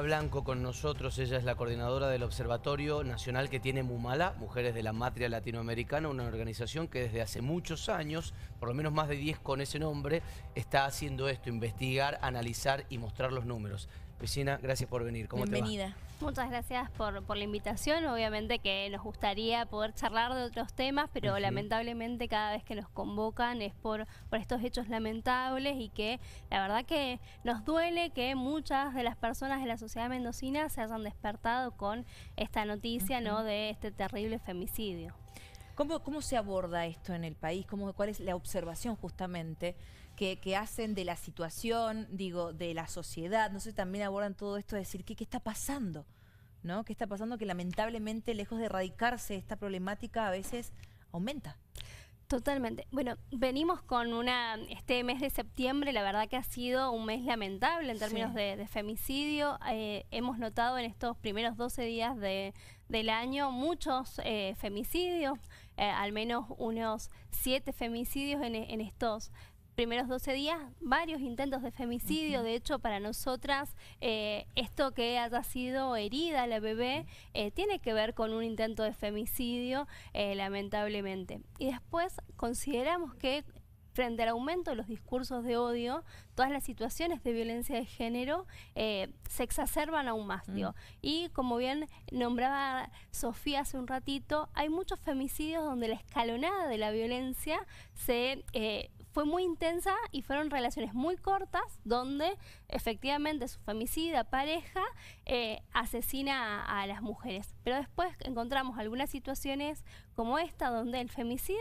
Blanco con nosotros, ella es la coordinadora del Observatorio Nacional que tiene Mumala, Mujeres de la Matria Latinoamericana, una organización que desde hace muchos años, por lo menos más de 10 con ese nombre, está haciendo esto, investigar, analizar y mostrar los números. Vecina, gracias por venir. ¿Cómo Bienvenida. Muchas gracias por, la invitación. Obviamente que nos gustaría poder charlar de otros temas, pero lamentablemente cada vez que nos convocan es por, estos hechos lamentables y que la verdad que nos duele que muchas de las personas de la sociedad mendocina se hayan despertado con esta noticia ¿no? de este terrible femicidio. ¿Cómo, se aborda esto en el país? ¿Cómo, ¿Cuál es la observación justamente que, hacen de la situación, digo, de la sociedad? No sé, también abordan todo esto de decir, ¿qué, qué está pasando? ¿no? ¿Qué está pasando? Que lamentablemente, lejos de erradicarse esta problemática, a veces aumenta. Totalmente. Bueno, venimos con una este mes de septiembre, la verdad que ha sido un mes lamentable en términos de, femicidio. Eh, hemos notado en estos primeros 12 días del año muchos eh, femicidios, eh, al menos unos 7 femicidios en, en estos primeros 12 días varios intentos de femicidio. De hecho, para nosotras, eh, esto que haya sido herida la bebé eh, tiene que ver con un intento de femicidio, eh, lamentablemente. Y después consideramos que frente al aumento de los discursos de odio, todas las situaciones de violencia de género se exacerban aún más. Y como bien nombraba Sofía hace un ratito, hay muchos femicidios donde la escalonada de la violencia se fue muy intensa y fueron relaciones muy cortas donde efectivamente su femicida pareja eh, asesina a, las mujeres. Pero después encontramos algunas situaciones como esta donde el femicida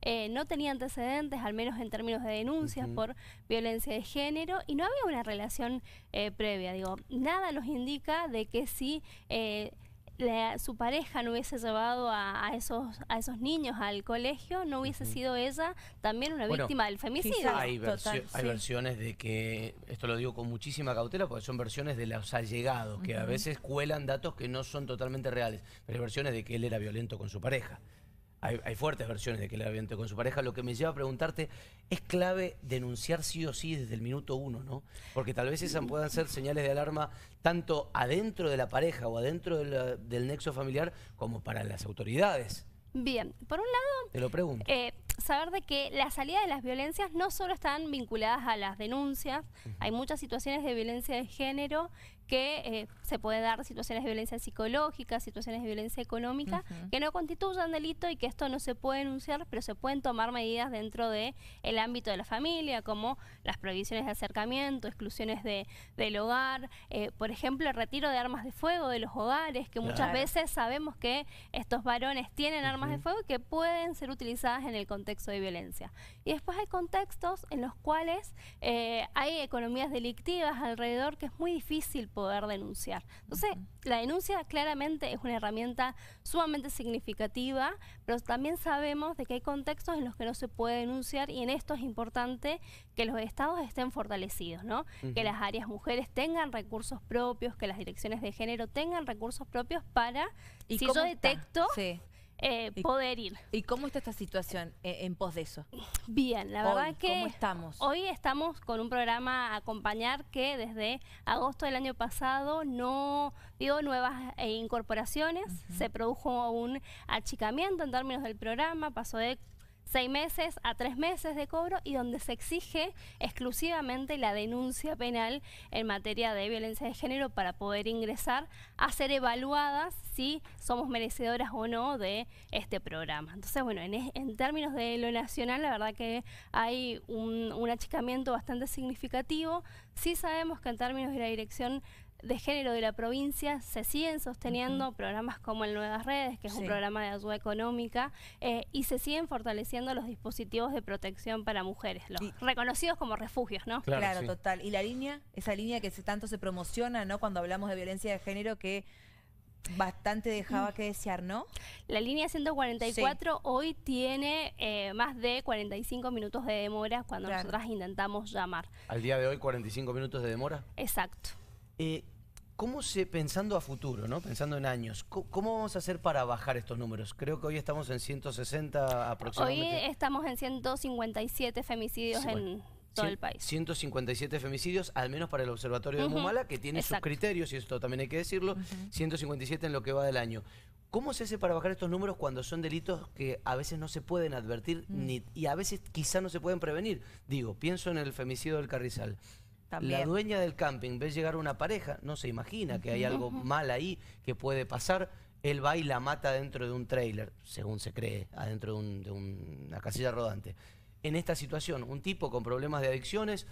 eh, no tenía antecedentes, al menos en términos de denuncias por violencia de género y no había una relación eh, previa. Digo, nada nos indica de que sí su pareja no hubiese llevado a, esos, a esos niños al colegio, no hubiese sido ella también una víctima del femicidio. Hay, versiones de que, esto lo digo con muchísima cautela, porque son versiones de los allegados, que a veces cuelan datos que no son totalmente reales, pero hay versiones de que él era violento con su pareja. Hay, hay, versiones de que le violento con su pareja. Lo que me lleva a preguntarte, es clave denunciar sí o sí desde el minuto uno, ¿no? Porque tal vez esas puedan ser señales de alarma tanto adentro de la pareja o adentro del nexo familiar como para las autoridades. Bien, por un lado... lo eh, saber de que la salida de las violencias no solo están vinculadas a las denuncias, hay muchas situaciones de violencia de género que eh, se puede dar situaciones de violencia psicológica, situaciones de violencia económica, que no constituyan delito y que esto no se puede denunciar, pero se pueden tomar medidas dentro del el ámbito de la familia, como las prohibiciones de acercamiento, exclusiones del hogar, eh, por ejemplo, el retiro de armas de fuego de los hogares, que muchas veces sabemos que estos varones tienen armas de fuego que pueden ser utilizadas en el contexto de violencia. Y después hay contextos en los cuales eh, hay economías delictivas alrededor que es muy difícil poder denunciar. Entonces, la denuncia claramente es una herramienta sumamente significativa, pero también sabemos de que hay contextos en los que no se puede denunciar y en esto es importante que los estados estén fortalecidos, ¿no? Que las áreas mujeres tengan recursos propios, que las direcciones de género tengan recursos propios para, ¿Y si yo detecto... Eh, poder ir. ¿Y cómo está esta situación eh, en pos de eso? Bien, la verdad que estamos? hoy estamos con un programa Acompañar que desde agosto del año pasado no dio nuevas eh, incorporaciones, se produjo un achicamiento en términos del programa, pasó de seis meses a tres meses de cobro y donde se exige exclusivamente la denuncia penal en materia de violencia de género para poder ingresar a ser evaluadas si somos merecedoras o no de este programa. Entonces, bueno, en, términos de lo nacional, la verdad que hay un, un achicamiento bastante significativo. Sí sabemos que en términos de la dirección de género de la provincia, se siguen sosteniendo programas como el Nuevas Redes, que es un programa de ayuda económica, eh, y se siguen fortaleciendo los dispositivos de protección para mujeres, reconocidos como refugios, ¿no? Claro, total. Y la línea, esa línea que tanto se promociona, ¿no? Cuando hablamos de violencia de género, que bastante dejaba que desear, ¿no? La línea 144 hoy tiene eh, más de 45 minutos de demora cuando nosotras intentamos llamar. ¿Al día de hoy 45 minutos de demora? Exacto. Eh, ¿Cómo se, pensando a futuro, ¿no? pensando en años, ¿cómo vamos a hacer para bajar estos números? Creo que hoy estamos en 160 aproximadamente. Hoy estamos en 157 femicidios en todo el país. 157 femicidios, al menos para el Observatorio de Mumala, que tiene sus criterios, y esto también hay que decirlo, 157 en lo que va del año. ¿Cómo se hace para bajar estos números cuando son delitos que a veces no se pueden advertir mm. ni, y a veces quizá no se pueden prevenir? Digo, pienso en el femicidio del Carrizal. La dueña del camping ve llegar una pareja, no se imagina que hay algo mal ahí que puede pasar. Él va y la mata dentro de un trailer, según se cree, adentro de, una casilla rodante. En esta situación, un tipo con problemas de adicciones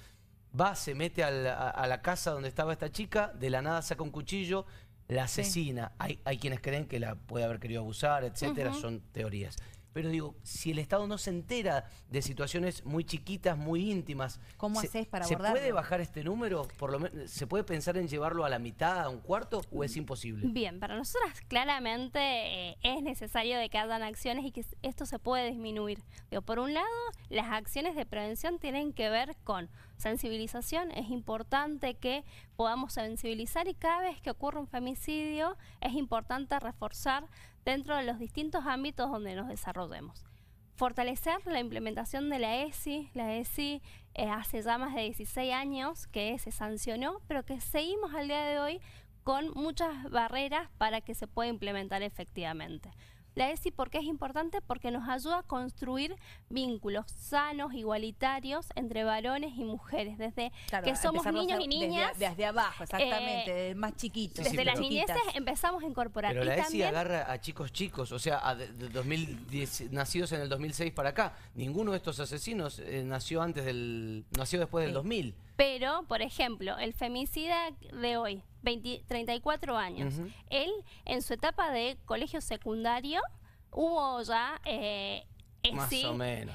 va, se mete a la, casa donde estaba esta chica, de la nada saca un cuchillo, la asesina. Hay, hay, quienes creen que la puede haber querido abusar, etcétera, son teorías. Pero digo, si el Estado no se entera de situaciones muy chiquitas, muy íntimas, ¿cómo se, puede bajar este número? Por lo menos, ¿Se puede pensar en llevarlo a la mitad, a un cuarto, o es imposible? Bien, para nosotras claramente eh, es necesario que hagan acciones y que esto se puede disminuir. por un lado, las acciones de prevención tienen que ver con sensibilización, es importante que podamos sensibilizar y cada vez que ocurre un femicidio es importante reforzar dentro de los distintos ámbitos donde nos desarrollemos. Fortalecer la implementación de la ESI. La ESI eh, hace ya más de 16 años que se sancionó, pero que seguimos al día de hoy con muchas barreras para que se pueda implementar efectivamente. La ESI, ¿por qué es importante? Porque nos ayuda a construir vínculos sanos, igualitarios entre varones y mujeres, desde que somos niños y niñas. Desde, abajo, eh, exactamente, desde más chiquitos. desde las niñeces empezamos a incorporar. Pero la ESI agarra a chicos chicos, o sea, de, 2010, nacidos en el 2006 para acá. Ninguno de estos asesinos eh, nació antes del, nació después del 2000. Pero, por ejemplo, el femicida de hoy, 34 años. Él, en su etapa de colegio secundario, hubo ya... Eh, Más o menos.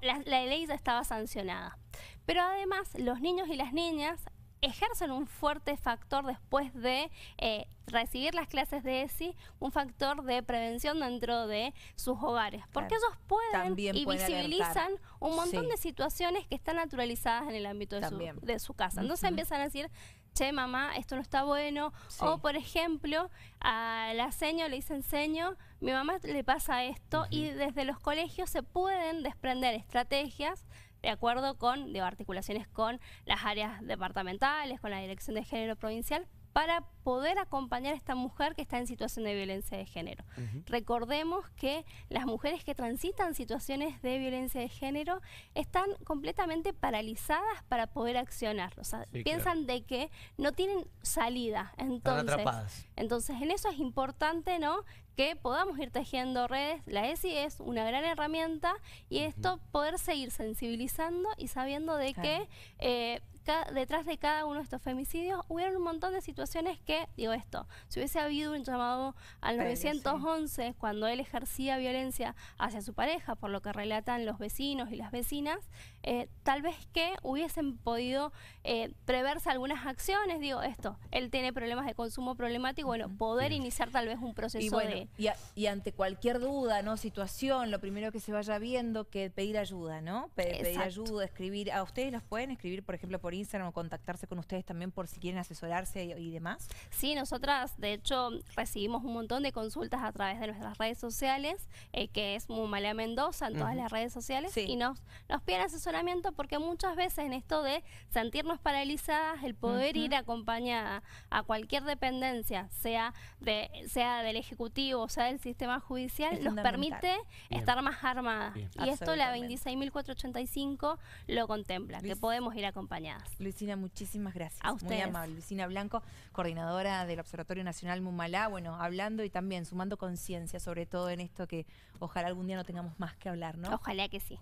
la ley ya estaba sancionada. Pero además, los niños y las niñas ejercen un fuerte factor después de eh, recibir las clases de ESI, un factor de prevención dentro de sus hogares, porque ellos pueden y visibilizan un montón de situaciones que están naturalizadas en el ámbito de, su, de su, casa. Entonces empiezan a decir, che mamá, esto no está bueno. O por ejemplo, a la seño le dice: "enseño, mi mamá le pasa esto y desde los colegios se pueden desprender estrategias de acuerdo con, de articulaciones con las áreas departamentales, con la Dirección de Género Provincial, para poder acompañar a esta mujer que está en situación de violencia de género. Recordemos que las mujeres que transitan situaciones de violencia de género están completamente paralizadas para poder accionar. piensan de que no tienen salida. Entonces, entonces, en eso es importante, ¿no? que podamos ir tejiendo redes. La ESI es una gran herramienta y esto poder seguir sensibilizando y sabiendo de que eh, detrás de cada uno de estos femicidios hubieron un montón de situaciones que, digo esto, si hubiese habido un llamado al 911 cuando él ejercía violencia hacia su pareja, por lo que relatan los vecinos y las vecinas, eh, tal vez que hubiesen podido eh, preverse algunas acciones, digo esto, él tiene problemas de consumo problemático, bueno, poder iniciar tal vez un proceso de... Y, ante cualquier duda, ¿no? Situación, lo primero que se vaya viendo, que pedir ayuda, ¿no? pedir ayuda, escribir, a ustedes los pueden escribir, por ejemplo, por o contactarse con ustedes también por si quieren asesorarse y, demás? Sí, nosotras de hecho recibimos un montón de consultas a través de nuestras redes sociales, eh, que es Mumalea Mendoza en todas las redes sociales, y nos, nos piden asesoramiento porque muchas veces en esto de sentirnos paralizadas, el poder ir acompañada a cualquier dependencia, sea, sea del Ejecutivo, sea del sistema judicial, nos permite estar más armadas Y esto la 26.485 lo contempla, que podemos ir acompañadas. Luisina, muchísimas gracias. A Muy amable. Luisina Blanco, coordinadora del Observatorio Nacional Mumalá, bueno, hablando y también sumando conciencia, sobre todo en esto que ojalá algún día no tengamos más que hablar, ¿no? Ojalá que sí.